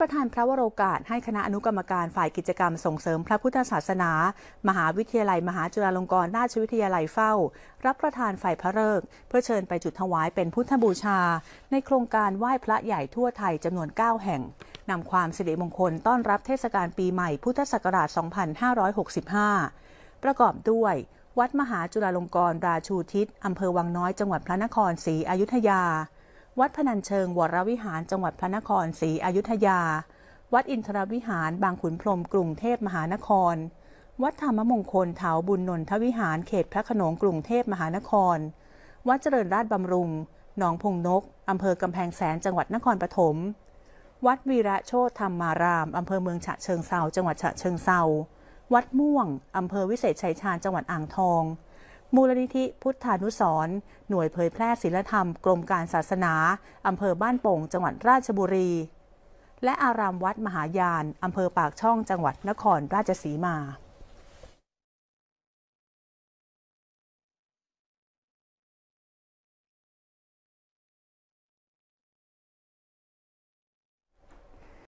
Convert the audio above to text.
ประธานพระวโรกาส ให้คณะอนุกรรมการฝ่ายกิจกรรมส่งเสริมพระพุทธศาสนา มหาวิทยาลัย มหาจุฬาลงกรณราชวิทยาลัยเฝ้า รับประธานฝ่ายพระเลิ์เพื่อเชิญไปจุดถวายเป็นพุทธบูชา ในโครงการไหว้พระใหญ่ทั่วไทยจำนวน 9 แห่งนำความสิริมงคลต้อนรับเทศกาลปีใหม่พุทธศักราช 2565 ประกอบด้วย วัดมหาจุฬาลงกรณราชูทิศอำเภอวังน้อยจังหวัดพระนครศรีอยุธยาวัดพนัญเชิงวรวิหารจังหวัดพระนครศรีอยุธยา วัดอินทรวิหารบางขุนพรมกรุงเทพมหานคร วัดธรรมมงคลเถาบุญนนทวิหารเขตพระขนงกรุงเทพมหานคร วัดเจริญราชบำรุง หนองพงนกอำเภอกำแพงแสนจังหวัดนครปฐม วัดวีระโชตธรรมารามอำเภอเมืองฉะเชิงเซาจังหวัดฉะเชิงเซาวัดม่วงอำเภอวิเศษชัยชาญจังหวัดอ่างทองมูลนิธิพุทธานุสรหน่วยเผยแพร่ศิลธรรมกรมการศาสนา อำเภอบ้านโป่งจังหวัดราชบุรี และอารามวัดมหายาน อำเภอปากช่องจังหวัดนครราชสีมา